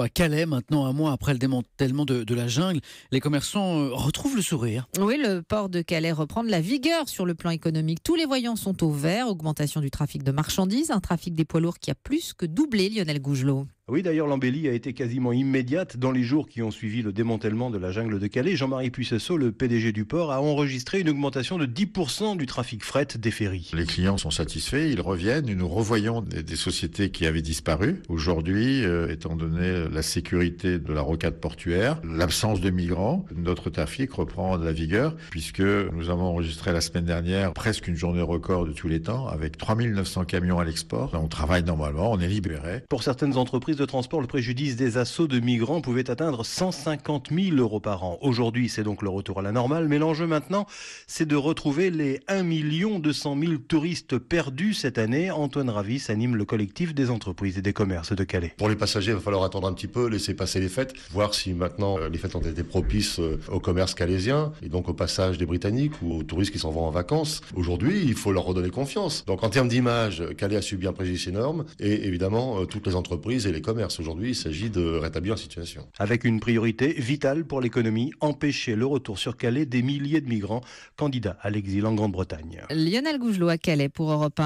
à Calais, maintenant un mois après le démantèlement de, de la jungle. Les commerçants euh, retrouvent le sourire. Oui, le port de Calais reprend de la vigueur sur le plan économique. Tous les voyants sont au vert. Augmentation du trafic de marchandises, un trafic des poids lourds qui a plus que doublé, Lionel Gougelot. Oui, d'ailleurs, l'embellie a été quasiment immédiate dans les jours qui ont suivi le démantèlement de la jungle de Calais. Jean-Marie Puissesso, le PDG du port, a enregistré une augmentation de 10% du trafic fret des ferries. Les clients sont satisfaits, ils reviennent. Nous revoyons des sociétés qui avaient disparu. Aujourd'hui, euh, étant donné la sécurité de la rocade portuaire, l'absence de migrants, notre trafic reprend de la vigueur puisque nous avons enregistré la semaine dernière presque une journée record de tous les temps avec 3900 camions à l'export. On travaille normalement, on est libéré. Pour certaines entreprises, transport, le préjudice des assauts de migrants pouvait atteindre 150 000 euros par an. Aujourd'hui, c'est donc le retour à la normale, mais l'enjeu maintenant, c'est de retrouver les 1 200 000 touristes perdus cette année. Antoine Ravis anime le collectif des entreprises et des commerces de Calais. Pour les passagers, il va falloir attendre un petit peu, laisser passer les fêtes, voir si maintenant euh, les fêtes ont été propices euh, au commerce calaisien et donc au passage des Britanniques ou aux touristes qui s'en vont en vacances. Aujourd'hui, il faut leur redonner confiance. Donc en termes d'image, Calais a subi un préjudice énorme et évidemment euh, toutes les entreprises et les commerce. Aujourd'hui, il s'agit de rétablir la situation. Avec une priorité vitale pour l'économie, empêcher le retour sur Calais des milliers de migrants candidats à l'exil en Grande-Bretagne. Lionel Gougelot à Calais pour Europe